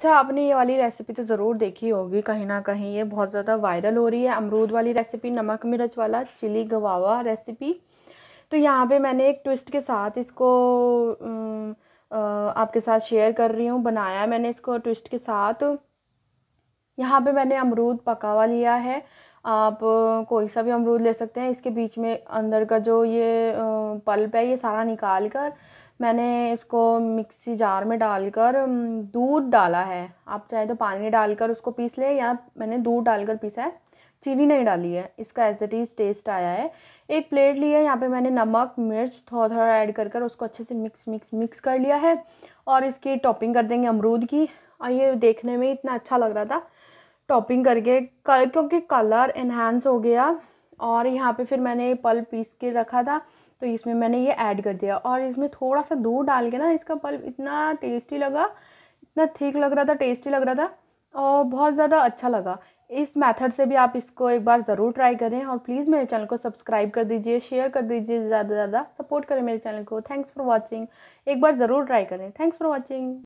अच्छा आपने ये वाली रेसिपी तो ज़रूर देखी होगी कहीं ना कहीं ये बहुत ज़्यादा वायरल हो रही है अमरूद वाली रेसिपी नमक मिर्च वाला चिली गवावा रेसिपी तो यहाँ पे मैंने एक ट्विस्ट के साथ इसको आपके साथ शेयर कर रही हूँ बनाया मैंने इसको ट्विस्ट के साथ यहाँ पे मैंने अमरूद पकावा लिया है आप कोई सा भी अमरूद ले सकते हैं इसके बीच में अंदर का जो ये पल्प है ये सारा निकाल कर मैंने इसको मिक्सी जार में डालकर दूध डाला है आप चाहे तो पानी डालकर उसको पीस लें या मैंने दूध डालकर पीसा है चीनी नहीं डाली है इसका एज इट इज़ टेस्ट आया है एक प्लेट ली है यहाँ पे मैंने नमक मिर्च थोड़ा थोड़ा ऐड कर कर उसको अच्छे से मिक्स मिक्स मिक्स कर लिया है और इसकी टॉपिंग कर देंगे अमरूद की और ये देखने में इतना अच्छा लग रहा था टॉपिंग करके कल क्योंकि कलर इन्हांस हो गया और यहाँ पे फिर मैंने पल पीस के रखा था तो इसमें मैंने ये ऐड कर दिया और इसमें थोड़ा सा दूध डाल के ना इसका पल्प इतना टेस्टी लगा इतना ठीक लग रहा था टेस्टी लग रहा था और बहुत ज़्यादा अच्छा लगा इस मेथड से भी आप इसको एक बार ज़रूर ट्राई करें और प्लीज़ मेरे चैनल को सब्सक्राइब कर दीजिए शेयर कर दीजिए ज़्यादा से ज़्यादा सपोर्ट करें मेरे चैनल को थैंक्स फॉर वॉचिंग एक बार ज़रूर ट्राई करें थैंक्स फॉर वॉचिंग